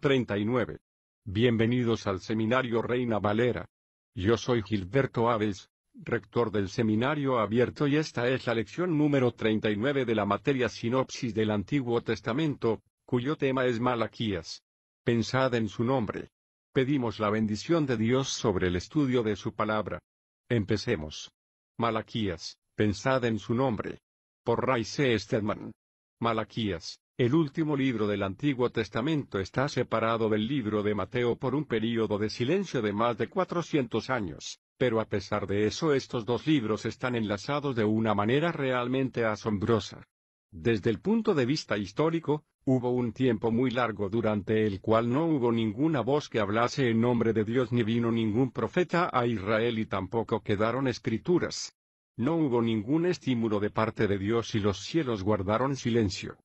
39. Bienvenidos al Seminario Reina Valera. Yo soy Gilberto Aves, rector del Seminario Abierto y esta es la lección número 39 de la materia Sinopsis del Antiguo Testamento, cuyo tema es Malaquías. Pensad en su nombre. Pedimos la bendición de Dios sobre el estudio de su palabra. Empecemos. Malaquías, pensad en su nombre. Por Ray C. Stedman. Malaquías, el último libro del Antiguo Testamento está separado del libro de Mateo por un período de silencio de más de 400 años, pero a pesar de eso estos dos libros están enlazados de una manera realmente asombrosa. Desde el punto de vista histórico, hubo un tiempo muy largo durante el cual no hubo ninguna voz que hablase en nombre de Dios ni vino ningún profeta a Israel y tampoco quedaron escrituras. No hubo ningún estímulo de parte de Dios y los cielos guardaron silencio.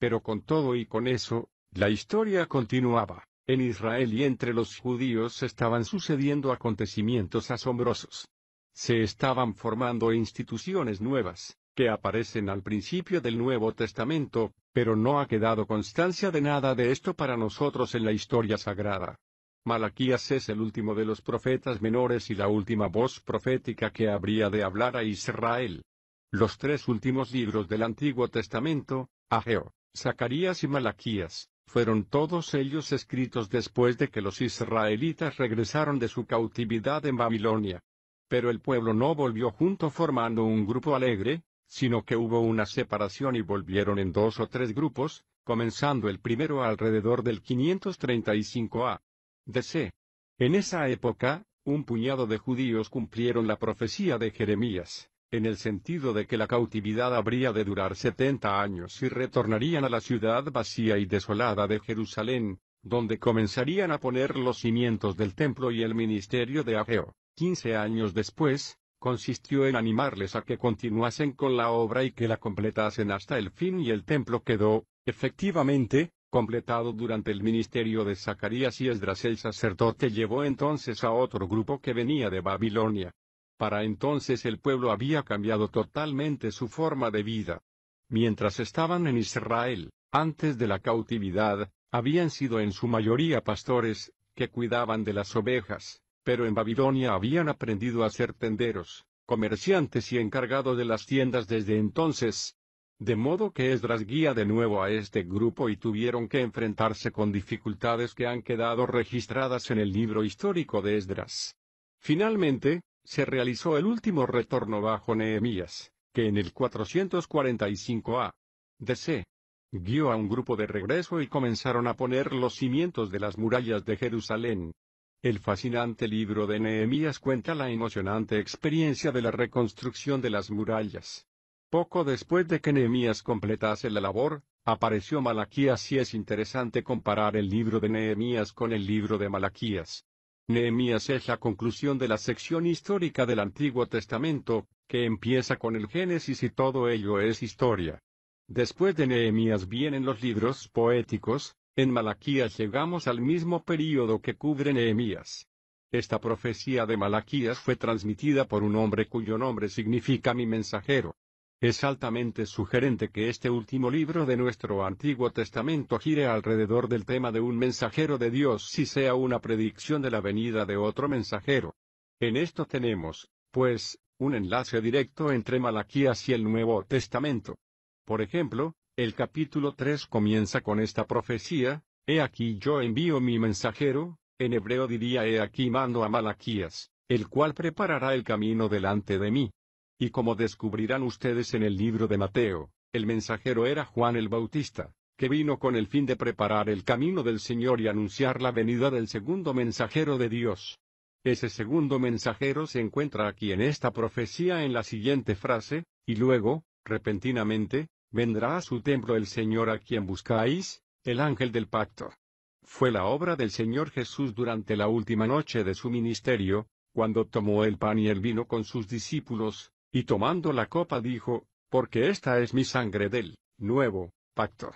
Pero con todo y con eso, la historia continuaba. En Israel y entre los judíos estaban sucediendo acontecimientos asombrosos. Se estaban formando instituciones nuevas, que aparecen al principio del Nuevo Testamento, pero no ha quedado constancia de nada de esto para nosotros en la historia sagrada. Malaquías es el último de los profetas menores y la última voz profética que habría de hablar a Israel. Los tres últimos libros del Antiguo Testamento, Ageo, Zacarías y Malaquías, fueron todos ellos escritos después de que los israelitas regresaron de su cautividad en Babilonia. Pero el pueblo no volvió junto formando un grupo alegre, sino que hubo una separación y volvieron en dos o tres grupos, comenzando el primero alrededor del 535 a. D.C. En esa época, un puñado de judíos cumplieron la profecía de Jeremías, en el sentido de que la cautividad habría de durar setenta años y retornarían a la ciudad vacía y desolada de Jerusalén, donde comenzarían a poner los cimientos del templo y el ministerio de Ageo. Quince años después, consistió en animarles a que continuasen con la obra y que la completasen hasta el fin y el templo quedó, efectivamente, completado durante el ministerio de Zacarías y Esdras el sacerdote llevó entonces a otro grupo que venía de Babilonia, para entonces el pueblo había cambiado totalmente su forma de vida. Mientras estaban en Israel, antes de la cautividad, habían sido en su mayoría pastores, que cuidaban de las ovejas, pero en Babilonia habían aprendido a ser tenderos, comerciantes y encargados de las tiendas desde entonces. De modo que Esdras guía de nuevo a este grupo y tuvieron que enfrentarse con dificultades que han quedado registradas en el libro histórico de Esdras. Finalmente, se realizó el último retorno bajo Nehemías, que en el 445 a. c. Guió a un grupo de regreso y comenzaron a poner los cimientos de las murallas de Jerusalén. El fascinante libro de Nehemías cuenta la emocionante experiencia de la reconstrucción de las murallas. Poco después de que Nehemías completase la labor, apareció Malaquías y es interesante comparar el libro de Nehemías con el libro de Malaquías, Nehemías es la conclusión de la sección histórica del Antiguo Testamento, que empieza con el Génesis y todo ello es historia. Después de Nehemías vienen los libros poéticos, en Malaquías llegamos al mismo período que cubre Nehemías. Esta profecía de Malaquías fue transmitida por un hombre cuyo nombre significa mi mensajero. Es altamente sugerente que este último libro de nuestro Antiguo Testamento gire alrededor del tema de un mensajero de Dios si sea una predicción de la venida de otro mensajero. En esto tenemos, pues, un enlace directo entre Malaquías y el Nuevo Testamento. Por ejemplo, el capítulo 3 comienza con esta profecía, He aquí yo envío mi mensajero, en hebreo diría He aquí mando a Malaquías, el cual preparará el camino delante de mí. Y como descubrirán ustedes en el libro de Mateo, el mensajero era Juan el Bautista, que vino con el fin de preparar el camino del Señor y anunciar la venida del segundo mensajero de Dios. Ese segundo mensajero se encuentra aquí en esta profecía en la siguiente frase, y luego, repentinamente, vendrá a su templo el Señor a quien buscáis, el ángel del pacto. Fue la obra del Señor Jesús durante la última noche de su ministerio, cuando tomó el pan y el vino con sus discípulos, y tomando la copa dijo, porque esta es mi sangre del nuevo pacto.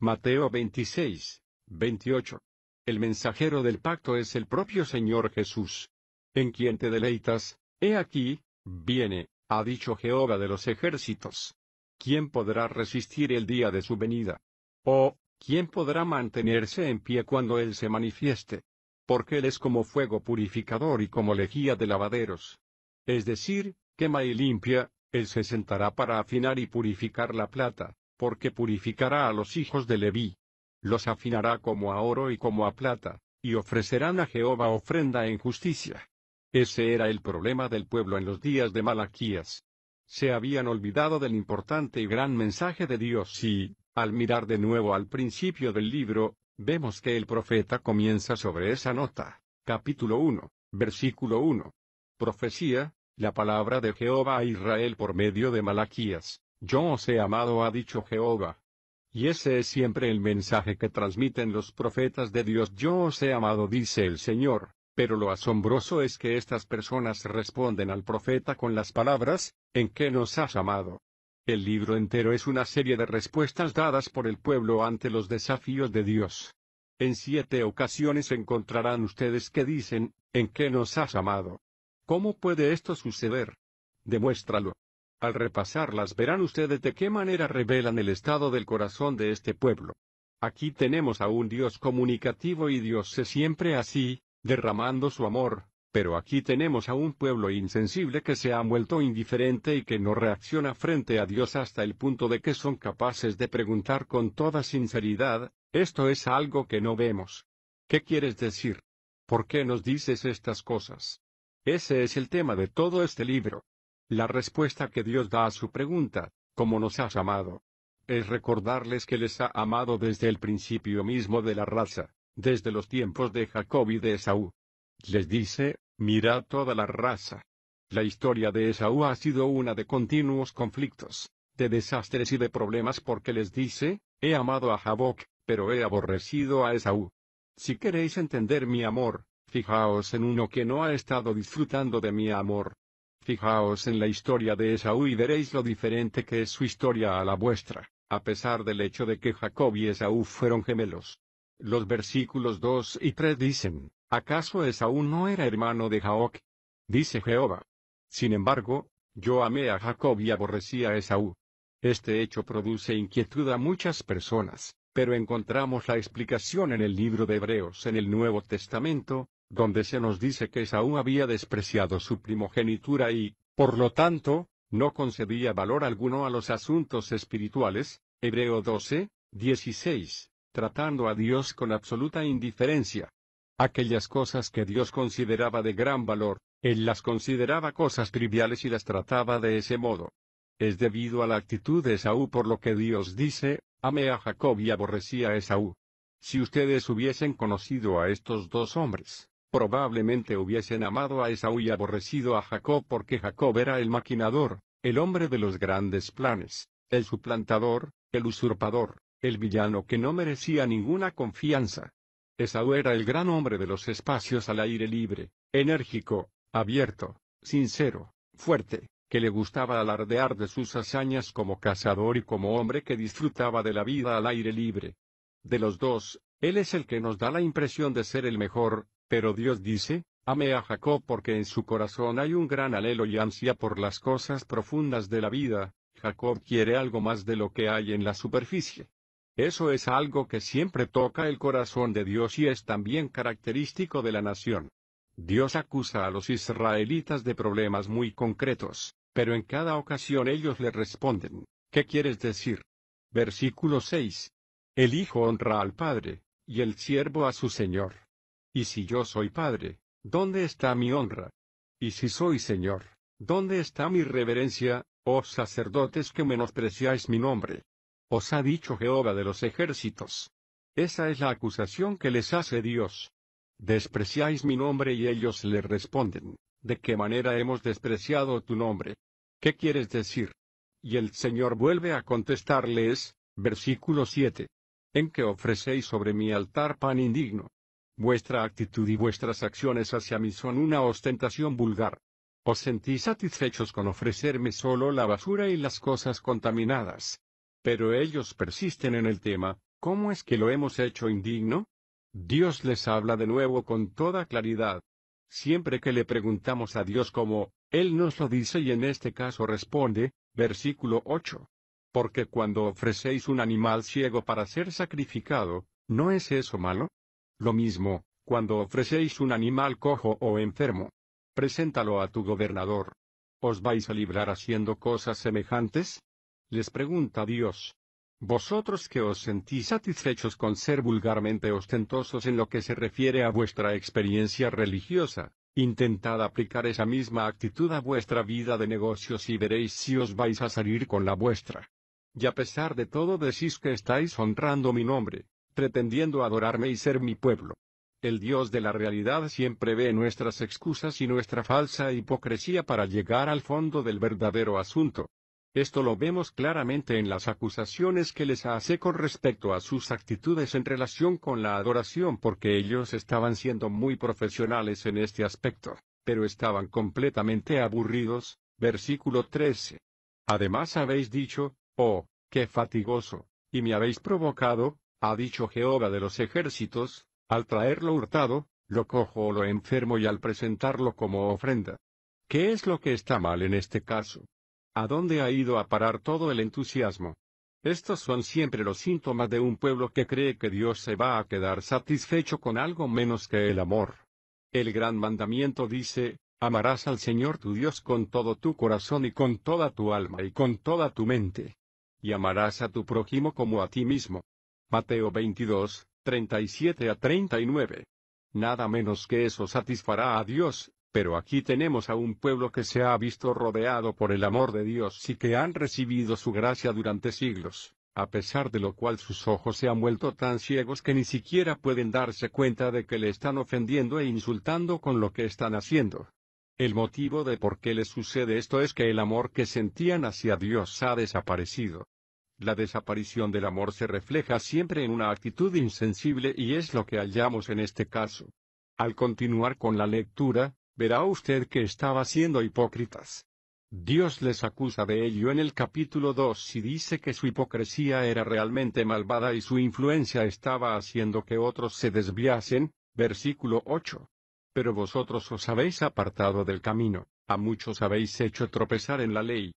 Mateo 26, 28. El mensajero del pacto es el propio Señor Jesús. En quien te deleitas, he aquí, viene, ha dicho Jehová de los ejércitos. ¿Quién podrá resistir el día de su venida? ¿O quién podrá mantenerse en pie cuando Él se manifieste? Porque Él es como fuego purificador y como lejía de lavaderos. Es decir, quema y limpia, él se sentará para afinar y purificar la plata, porque purificará a los hijos de Leví. Los afinará como a oro y como a plata, y ofrecerán a Jehová ofrenda en justicia. Ese era el problema del pueblo en los días de Malaquías. Se habían olvidado del importante y gran mensaje de Dios y, al mirar de nuevo al principio del libro, vemos que el profeta comienza sobre esa nota. Capítulo 1, versículo 1. Profecía, la palabra de Jehová a Israel por medio de Malaquías, Yo os he amado ha dicho Jehová. Y ese es siempre el mensaje que transmiten los profetas de Dios. Yo os he amado dice el Señor, pero lo asombroso es que estas personas responden al profeta con las palabras, ¿en qué nos has amado? El libro entero es una serie de respuestas dadas por el pueblo ante los desafíos de Dios. En siete ocasiones encontrarán ustedes que dicen, ¿en qué nos has amado? ¿Cómo puede esto suceder? Demuéstralo. Al repasarlas verán ustedes de qué manera revelan el estado del corazón de este pueblo. Aquí tenemos a un Dios comunicativo y Dios se siempre así, derramando su amor, pero aquí tenemos a un pueblo insensible que se ha vuelto indiferente y que no reacciona frente a Dios hasta el punto de que son capaces de preguntar con toda sinceridad, esto es algo que no vemos. ¿Qué quieres decir? ¿Por qué nos dices estas cosas? Ese es el tema de todo este libro. La respuesta que Dios da a su pregunta, ¿cómo nos has amado? Es recordarles que les ha amado desde el principio mismo de la raza, desde los tiempos de Jacob y de Esaú. Les dice, mira toda la raza. La historia de Esaú ha sido una de continuos conflictos, de desastres y de problemas porque les dice, he amado a Jaboc, pero he aborrecido a Esaú. Si queréis entender mi amor, Fijaos en uno que no ha estado disfrutando de mi amor. Fijaos en la historia de Esaú y veréis lo diferente que es su historia a la vuestra, a pesar del hecho de que Jacob y Esaú fueron gemelos. Los versículos 2 y 3 dicen, ¿acaso Esaú no era hermano de Jaoc? Dice Jehová. Sin embargo, yo amé a Jacob y aborrecí a Esaú. Este hecho produce inquietud a muchas personas, pero encontramos la explicación en el libro de Hebreos en el Nuevo Testamento, donde se nos dice que Esaú había despreciado su primogenitura y, por lo tanto, no concedía valor alguno a los asuntos espirituales, Hebreo 12, 16, tratando a Dios con absoluta indiferencia. Aquellas cosas que Dios consideraba de gran valor, él las consideraba cosas triviales y las trataba de ese modo. Es debido a la actitud de Esaú por lo que Dios dice, amé a Jacob y aborrecía a Esaú. Si ustedes hubiesen conocido a estos dos hombres, probablemente hubiesen amado a Esaú y aborrecido a Jacob porque Jacob era el maquinador, el hombre de los grandes planes, el suplantador, el usurpador, el villano que no merecía ninguna confianza. Esaú era el gran hombre de los espacios al aire libre, enérgico, abierto, sincero, fuerte, que le gustaba alardear de sus hazañas como cazador y como hombre que disfrutaba de la vida al aire libre. De los dos, él es el que nos da la impresión de ser el mejor, pero Dios dice, Ame a Jacob porque en su corazón hay un gran alelo y ansia por las cosas profundas de la vida, Jacob quiere algo más de lo que hay en la superficie. Eso es algo que siempre toca el corazón de Dios y es también característico de la nación. Dios acusa a los israelitas de problemas muy concretos, pero en cada ocasión ellos le responden, ¿qué quieres decir? Versículo 6. El Hijo honra al Padre, y el siervo a su Señor. Y si yo soy padre, ¿dónde está mi honra? Y si soy señor, ¿dónde está mi reverencia, oh sacerdotes que menospreciáis mi nombre? Os ha dicho Jehová de los ejércitos. Esa es la acusación que les hace Dios. Despreciáis mi nombre y ellos le responden, ¿de qué manera hemos despreciado tu nombre? ¿Qué quieres decir? Y el Señor vuelve a contestarles, versículo 7. En que ofrecéis sobre mi altar pan indigno, Vuestra actitud y vuestras acciones hacia mí son una ostentación vulgar. Os sentís satisfechos con ofrecerme solo la basura y las cosas contaminadas. Pero ellos persisten en el tema, ¿cómo es que lo hemos hecho indigno? Dios les habla de nuevo con toda claridad. Siempre que le preguntamos a Dios cómo, Él nos lo dice y en este caso responde, versículo 8. Porque cuando ofrecéis un animal ciego para ser sacrificado, ¿no es eso malo? Lo mismo, cuando ofrecéis un animal cojo o enfermo. Preséntalo a tu gobernador. ¿Os vais a librar haciendo cosas semejantes? Les pregunta Dios. Vosotros que os sentís satisfechos con ser vulgarmente ostentosos en lo que se refiere a vuestra experiencia religiosa, intentad aplicar esa misma actitud a vuestra vida de negocios y veréis si os vais a salir con la vuestra. Y a pesar de todo decís que estáis honrando mi nombre, pretendiendo adorarme y ser mi pueblo. El Dios de la realidad siempre ve nuestras excusas y nuestra falsa hipocresía para llegar al fondo del verdadero asunto. Esto lo vemos claramente en las acusaciones que les hace con respecto a sus actitudes en relación con la adoración porque ellos estaban siendo muy profesionales en este aspecto, pero estaban completamente aburridos. Versículo 13. Además habéis dicho, oh, qué fatigoso, y me habéis provocado, ha dicho Jehová de los ejércitos, al traerlo hurtado, lo cojo o lo enfermo y al presentarlo como ofrenda. ¿Qué es lo que está mal en este caso? ¿A dónde ha ido a parar todo el entusiasmo? Estos son siempre los síntomas de un pueblo que cree que Dios se va a quedar satisfecho con algo menos que el amor. El gran mandamiento dice, amarás al Señor tu Dios con todo tu corazón y con toda tu alma y con toda tu mente. Y amarás a tu prójimo como a ti mismo. Mateo 22, 37 a 39. Nada menos que eso satisfará a Dios, pero aquí tenemos a un pueblo que se ha visto rodeado por el amor de Dios y que han recibido su gracia durante siglos, a pesar de lo cual sus ojos se han vuelto tan ciegos que ni siquiera pueden darse cuenta de que le están ofendiendo e insultando con lo que están haciendo. El motivo de por qué les sucede esto es que el amor que sentían hacia Dios ha desaparecido. La desaparición del amor se refleja siempre en una actitud insensible y es lo que hallamos en este caso. Al continuar con la lectura, verá usted que estaba siendo hipócritas. Dios les acusa de ello en el capítulo 2 y dice que su hipocresía era realmente malvada y su influencia estaba haciendo que otros se desviasen, versículo 8. Pero vosotros os habéis apartado del camino, a muchos habéis hecho tropezar en la ley,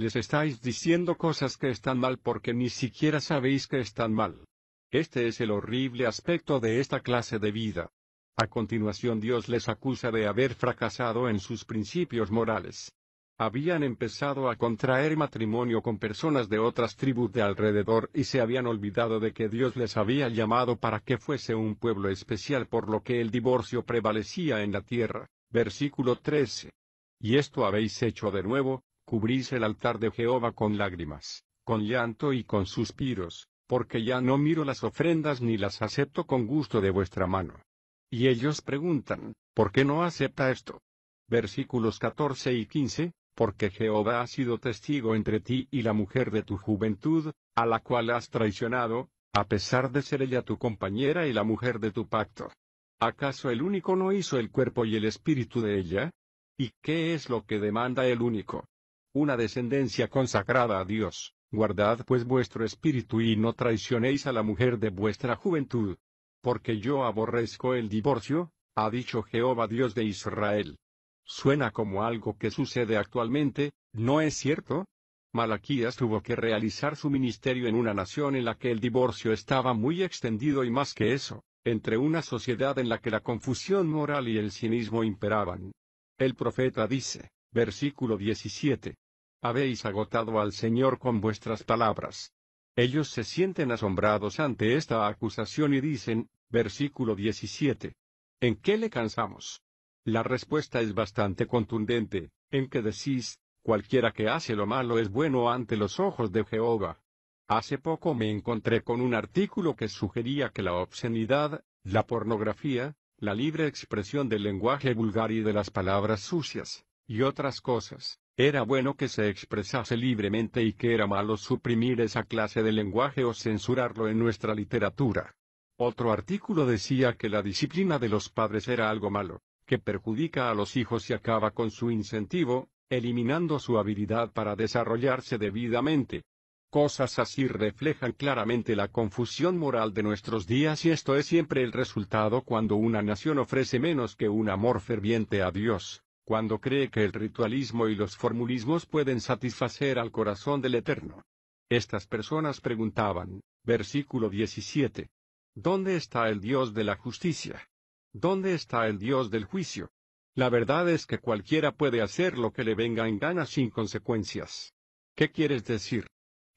les estáis diciendo cosas que están mal porque ni siquiera sabéis que están mal. Este es el horrible aspecto de esta clase de vida. A continuación Dios les acusa de haber fracasado en sus principios morales. Habían empezado a contraer matrimonio con personas de otras tribus de alrededor y se habían olvidado de que Dios les había llamado para que fuese un pueblo especial por lo que el divorcio prevalecía en la tierra. Versículo 13. Y esto habéis hecho de nuevo, cubrís el altar de Jehová con lágrimas, con llanto y con suspiros, porque ya no miro las ofrendas ni las acepto con gusto de vuestra mano. Y ellos preguntan, ¿por qué no acepta esto? Versículos 14 y 15, porque Jehová ha sido testigo entre ti y la mujer de tu juventud, a la cual has traicionado, a pesar de ser ella tu compañera y la mujer de tu pacto. ¿Acaso el único no hizo el cuerpo y el espíritu de ella? ¿Y qué es lo que demanda el único? una descendencia consagrada a Dios, guardad pues vuestro espíritu y no traicionéis a la mujer de vuestra juventud. Porque yo aborrezco el divorcio, ha dicho Jehová Dios de Israel. Suena como algo que sucede actualmente, ¿no es cierto? Malaquías tuvo que realizar su ministerio en una nación en la que el divorcio estaba muy extendido y más que eso, entre una sociedad en la que la confusión moral y el cinismo imperaban. El profeta dice, Versículo 17. Habéis agotado al Señor con vuestras palabras. Ellos se sienten asombrados ante esta acusación y dicen, versículo 17. ¿En qué le cansamos? La respuesta es bastante contundente, en que decís, cualquiera que hace lo malo es bueno ante los ojos de Jehová. Hace poco me encontré con un artículo que sugería que la obscenidad, la pornografía, la libre expresión del lenguaje vulgar y de las palabras sucias, y otras cosas. Era bueno que se expresase libremente y que era malo suprimir esa clase de lenguaje o censurarlo en nuestra literatura. Otro artículo decía que la disciplina de los padres era algo malo, que perjudica a los hijos y acaba con su incentivo, eliminando su habilidad para desarrollarse debidamente. Cosas así reflejan claramente la confusión moral de nuestros días y esto es siempre el resultado cuando una nación ofrece menos que un amor ferviente a Dios cuando cree que el ritualismo y los formulismos pueden satisfacer al corazón del Eterno. Estas personas preguntaban, versículo 17, ¿Dónde está el Dios de la justicia? ¿Dónde está el Dios del juicio? La verdad es que cualquiera puede hacer lo que le venga en gana sin consecuencias. ¿Qué quieres decir?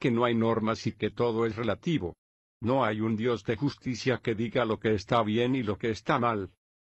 Que no hay normas y que todo es relativo. No hay un Dios de justicia que diga lo que está bien y lo que está mal.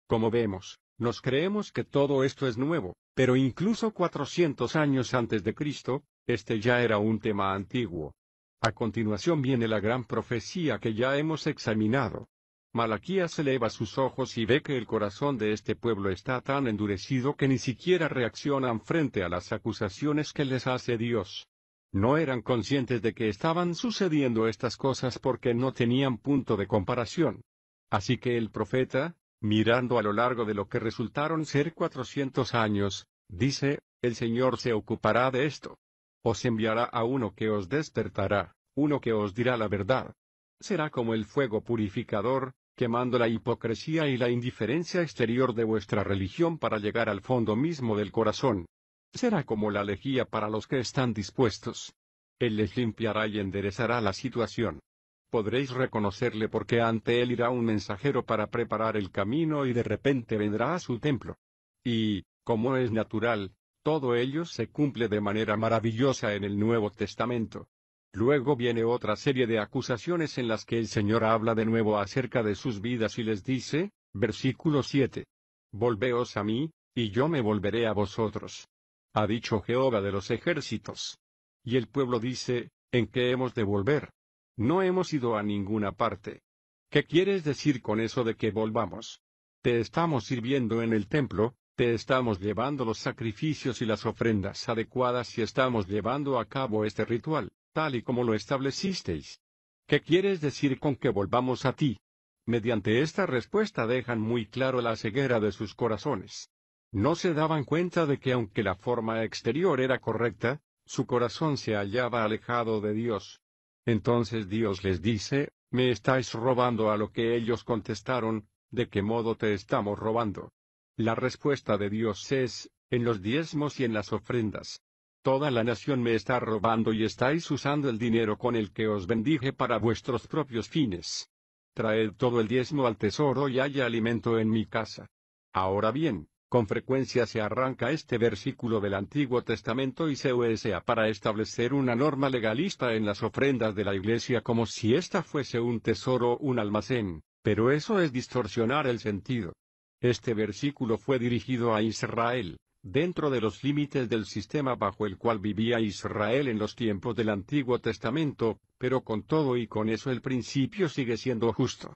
Como vemos, nos creemos que todo esto es nuevo, pero incluso 400 años antes de Cristo, este ya era un tema antiguo. A continuación viene la gran profecía que ya hemos examinado. Malaquías eleva sus ojos y ve que el corazón de este pueblo está tan endurecido que ni siquiera reaccionan frente a las acusaciones que les hace Dios. No eran conscientes de que estaban sucediendo estas cosas porque no tenían punto de comparación. Así que el profeta, mirando a lo largo de lo que resultaron ser cuatrocientos años, dice, el Señor se ocupará de esto. Os enviará a uno que os despertará, uno que os dirá la verdad. Será como el fuego purificador, quemando la hipocresía y la indiferencia exterior de vuestra religión para llegar al fondo mismo del corazón. Será como la lejía para los que están dispuestos. Él les limpiará y enderezará la situación podréis reconocerle porque ante él irá un mensajero para preparar el camino y de repente vendrá a su templo. Y, como es natural, todo ello se cumple de manera maravillosa en el Nuevo Testamento. Luego viene otra serie de acusaciones en las que el Señor habla de nuevo acerca de sus vidas y les dice, versículo 7. Volveos a mí, y yo me volveré a vosotros. Ha dicho Jehová de los ejércitos. Y el pueblo dice, ¿en qué hemos de volver? No hemos ido a ninguna parte. ¿Qué quieres decir con eso de que volvamos? Te estamos sirviendo en el templo, te estamos llevando los sacrificios y las ofrendas adecuadas y estamos llevando a cabo este ritual, tal y como lo establecisteis. ¿Qué quieres decir con que volvamos a ti? Mediante esta respuesta dejan muy claro la ceguera de sus corazones. No se daban cuenta de que aunque la forma exterior era correcta, su corazón se hallaba alejado de Dios. Entonces Dios les dice, me estáis robando a lo que ellos contestaron, ¿de qué modo te estamos robando? La respuesta de Dios es, en los diezmos y en las ofrendas. Toda la nación me está robando y estáis usando el dinero con el que os bendije para vuestros propios fines. Traed todo el diezmo al tesoro y haya alimento en mi casa. Ahora bien, con frecuencia se arranca este versículo del Antiguo Testamento y se usa para establecer una norma legalista en las ofrendas de la Iglesia como si ésta fuese un tesoro o un almacén, pero eso es distorsionar el sentido. Este versículo fue dirigido a Israel, dentro de los límites del sistema bajo el cual vivía Israel en los tiempos del Antiguo Testamento, pero con todo y con eso el principio sigue siendo justo.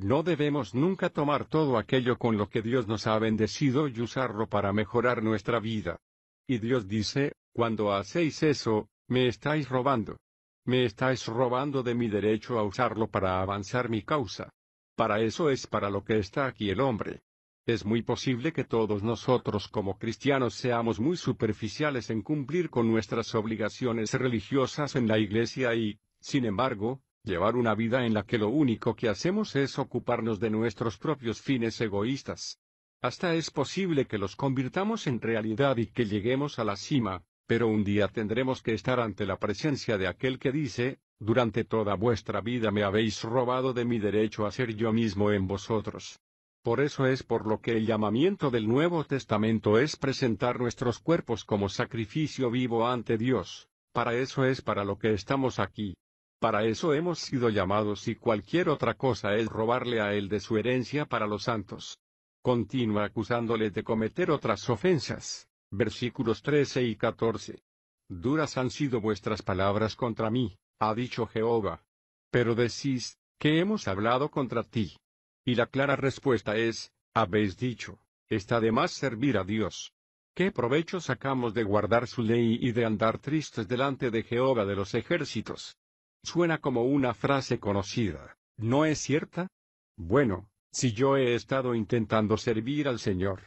No debemos nunca tomar todo aquello con lo que Dios nos ha bendecido y usarlo para mejorar nuestra vida. Y Dios dice, cuando hacéis eso, me estáis robando. Me estáis robando de mi derecho a usarlo para avanzar mi causa. Para eso es para lo que está aquí el hombre. Es muy posible que todos nosotros como cristianos seamos muy superficiales en cumplir con nuestras obligaciones religiosas en la iglesia y, sin embargo, Llevar una vida en la que lo único que hacemos es ocuparnos de nuestros propios fines egoístas. Hasta es posible que los convirtamos en realidad y que lleguemos a la cima, pero un día tendremos que estar ante la presencia de aquel que dice, durante toda vuestra vida me habéis robado de mi derecho a ser yo mismo en vosotros. Por eso es por lo que el llamamiento del Nuevo Testamento es presentar nuestros cuerpos como sacrificio vivo ante Dios, para eso es para lo que estamos aquí. Para eso hemos sido llamados y cualquier otra cosa es robarle a él de su herencia para los santos. Continúa acusándole de cometer otras ofensas. Versículos 13 y 14. Duras han sido vuestras palabras contra mí, ha dicho Jehová. Pero decís, que hemos hablado contra ti. Y la clara respuesta es, habéis dicho, está de más servir a Dios. ¿Qué provecho sacamos de guardar su ley y de andar tristes delante de Jehová de los ejércitos? Suena como una frase conocida, ¿no es cierta? Bueno, si yo he estado intentando servir al Señor.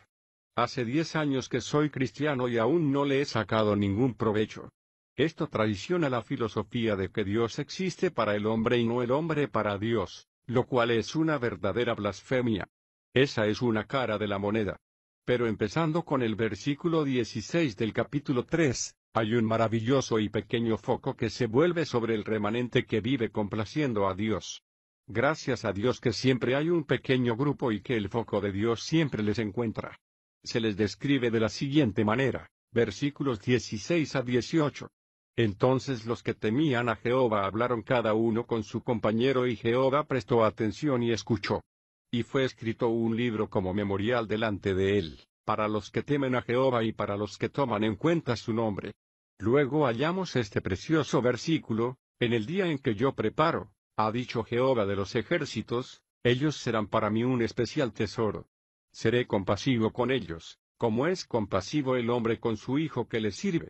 Hace diez años que soy cristiano y aún no le he sacado ningún provecho. Esto traiciona la filosofía de que Dios existe para el hombre y no el hombre para Dios, lo cual es una verdadera blasfemia. Esa es una cara de la moneda. Pero empezando con el versículo 16 del capítulo 3, hay un maravilloso y pequeño foco que se vuelve sobre el remanente que vive complaciendo a Dios. Gracias a Dios que siempre hay un pequeño grupo y que el foco de Dios siempre les encuentra. Se les describe de la siguiente manera, versículos 16 a 18. Entonces los que temían a Jehová hablaron cada uno con su compañero y Jehová prestó atención y escuchó. Y fue escrito un libro como memorial delante de él para los que temen a Jehová y para los que toman en cuenta su nombre. Luego hallamos este precioso versículo, en el día en que yo preparo, ha dicho Jehová de los ejércitos, ellos serán para mí un especial tesoro. Seré compasivo con ellos, como es compasivo el hombre con su hijo que le sirve.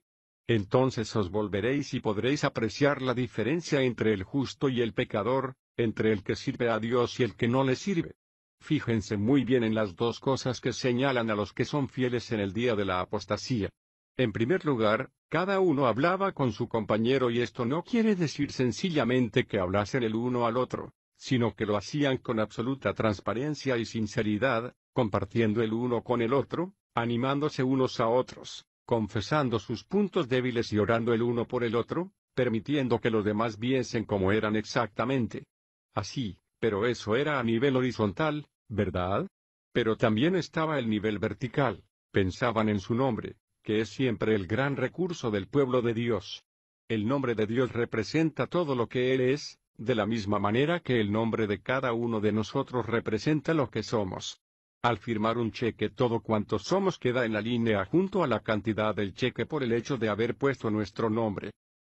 Entonces os volveréis y podréis apreciar la diferencia entre el justo y el pecador, entre el que sirve a Dios y el que no le sirve. Fíjense muy bien en las dos cosas que señalan a los que son fieles en el día de la apostasía. En primer lugar, cada uno hablaba con su compañero y esto no quiere decir sencillamente que hablasen el uno al otro, sino que lo hacían con absoluta transparencia y sinceridad, compartiendo el uno con el otro, animándose unos a otros, confesando sus puntos débiles y orando el uno por el otro, permitiendo que los demás viesen cómo eran exactamente. Así, pero eso era a nivel horizontal, ¿verdad? Pero también estaba el nivel vertical, pensaban en su nombre, que es siempre el gran recurso del pueblo de Dios. El nombre de Dios representa todo lo que Él es, de la misma manera que el nombre de cada uno de nosotros representa lo que somos. Al firmar un cheque todo cuanto somos queda en la línea junto a la cantidad del cheque por el hecho de haber puesto nuestro nombre.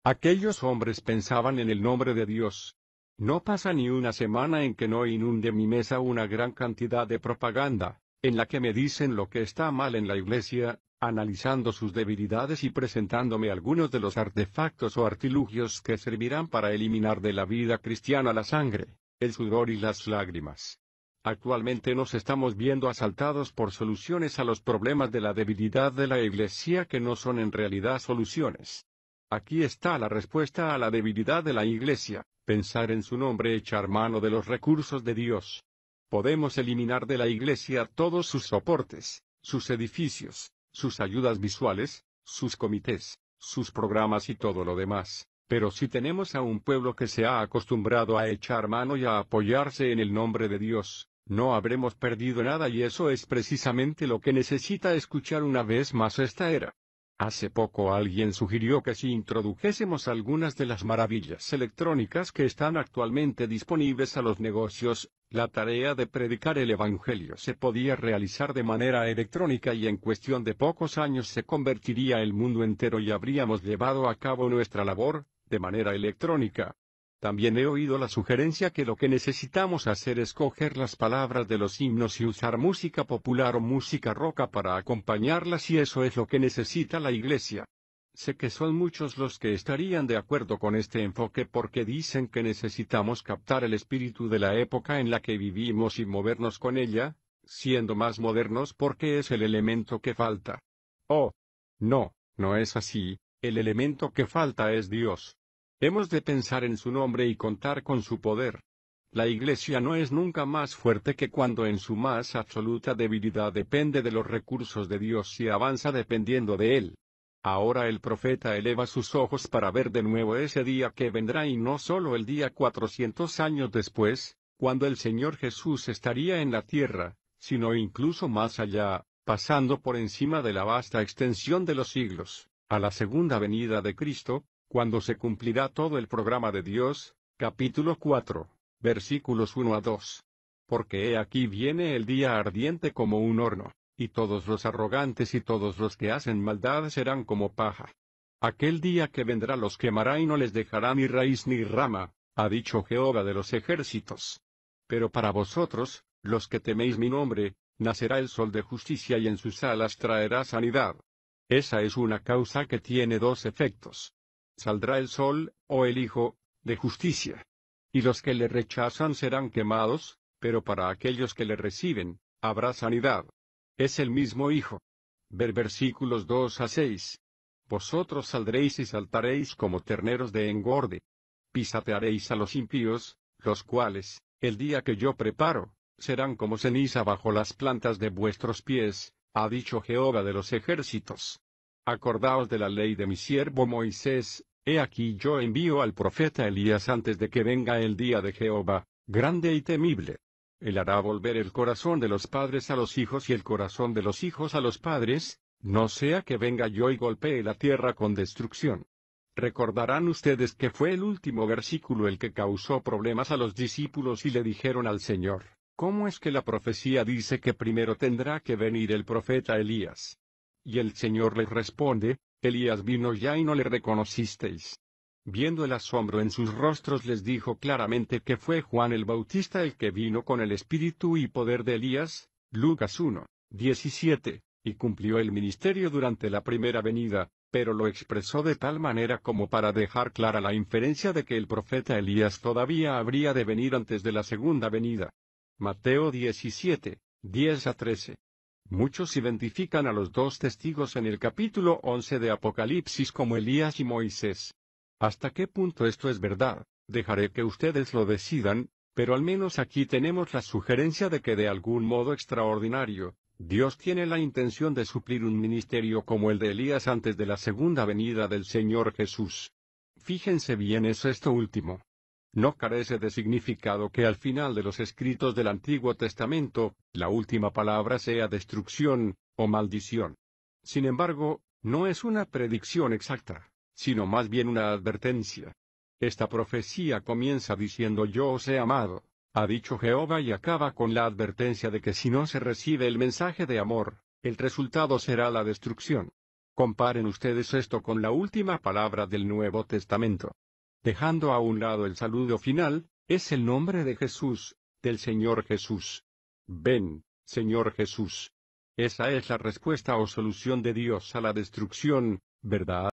Aquellos hombres pensaban en el nombre de Dios, no pasa ni una semana en que no inunde mi mesa una gran cantidad de propaganda, en la que me dicen lo que está mal en la iglesia, analizando sus debilidades y presentándome algunos de los artefactos o artilugios que servirán para eliminar de la vida cristiana la sangre, el sudor y las lágrimas. Actualmente nos estamos viendo asaltados por soluciones a los problemas de la debilidad de la Iglesia que no son en realidad soluciones. Aquí está la respuesta a la debilidad de la Iglesia, pensar en su nombre echar mano de los recursos de Dios. Podemos eliminar de la Iglesia todos sus soportes, sus edificios, sus ayudas visuales, sus comités, sus programas y todo lo demás. Pero si tenemos a un pueblo que se ha acostumbrado a echar mano y a apoyarse en el nombre de Dios, no habremos perdido nada y eso es precisamente lo que necesita escuchar una vez más esta era. Hace poco alguien sugirió que si introdujésemos algunas de las maravillas electrónicas que están actualmente disponibles a los negocios, la tarea de predicar el Evangelio se podía realizar de manera electrónica y en cuestión de pocos años se convertiría el mundo entero y habríamos llevado a cabo nuestra labor, de manera electrónica. También he oído la sugerencia que lo que necesitamos hacer es coger las palabras de los himnos y usar música popular o música roca para acompañarlas y eso es lo que necesita la iglesia. Sé que son muchos los que estarían de acuerdo con este enfoque porque dicen que necesitamos captar el espíritu de la época en la que vivimos y movernos con ella, siendo más modernos porque es el elemento que falta. Oh, no, no es así, el elemento que falta es Dios. Hemos de pensar en su nombre y contar con su poder. La Iglesia no es nunca más fuerte que cuando en su más absoluta debilidad depende de los recursos de Dios y avanza dependiendo de Él. Ahora el profeta eleva sus ojos para ver de nuevo ese día que vendrá y no solo el día 400 años después, cuando el Señor Jesús estaría en la tierra, sino incluso más allá, pasando por encima de la vasta extensión de los siglos, a la segunda venida de Cristo, cuando se cumplirá todo el programa de Dios, capítulo 4, versículos 1 a 2. Porque he aquí viene el día ardiente como un horno, y todos los arrogantes y todos los que hacen maldad serán como paja. Aquel día que vendrá los quemará y no les dejará ni raíz ni rama, ha dicho Jehová de los ejércitos. Pero para vosotros, los que teméis mi nombre, nacerá el sol de justicia y en sus alas traerá sanidad. Esa es una causa que tiene dos efectos saldrá el sol, o oh el Hijo, de justicia. Y los que le rechazan serán quemados, pero para aquellos que le reciben, habrá sanidad. Es el mismo Hijo. Ver versículos 2 a 6. Vosotros saldréis y saltaréis como terneros de engorde. Pisatearéis a los impíos, los cuales, el día que yo preparo, serán como ceniza bajo las plantas de vuestros pies, ha dicho Jehová de los ejércitos. Acordaos de la ley de mi siervo Moisés, he aquí yo envío al profeta Elías antes de que venga el día de Jehová, grande y temible. Él hará volver el corazón de los padres a los hijos y el corazón de los hijos a los padres, no sea que venga yo y golpee la tierra con destrucción. Recordarán ustedes que fue el último versículo el que causó problemas a los discípulos y le dijeron al Señor, ¿cómo es que la profecía dice que primero tendrá que venir el profeta Elías? Y el Señor les responde, Elías vino ya y no le reconocisteis. Viendo el asombro en sus rostros les dijo claramente que fue Juan el Bautista el que vino con el espíritu y poder de Elías, Lucas 1, 17, y cumplió el ministerio durante la primera venida, pero lo expresó de tal manera como para dejar clara la inferencia de que el profeta Elías todavía habría de venir antes de la segunda venida. Mateo 17, 10 a 13. Muchos identifican a los dos testigos en el capítulo 11 de Apocalipsis como Elías y Moisés. ¿Hasta qué punto esto es verdad? Dejaré que ustedes lo decidan, pero al menos aquí tenemos la sugerencia de que de algún modo extraordinario, Dios tiene la intención de suplir un ministerio como el de Elías antes de la segunda venida del Señor Jesús. Fíjense bien es esto último no carece de significado que al final de los escritos del Antiguo Testamento, la última palabra sea destrucción o maldición. Sin embargo, no es una predicción exacta, sino más bien una advertencia. Esta profecía comienza diciendo yo os he amado, ha dicho Jehová y acaba con la advertencia de que si no se recibe el mensaje de amor, el resultado será la destrucción. Comparen ustedes esto con la última palabra del Nuevo Testamento dejando a un lado el saludo final, es el nombre de Jesús, del Señor Jesús. Ven, Señor Jesús. Esa es la respuesta o solución de Dios a la destrucción, ¿verdad?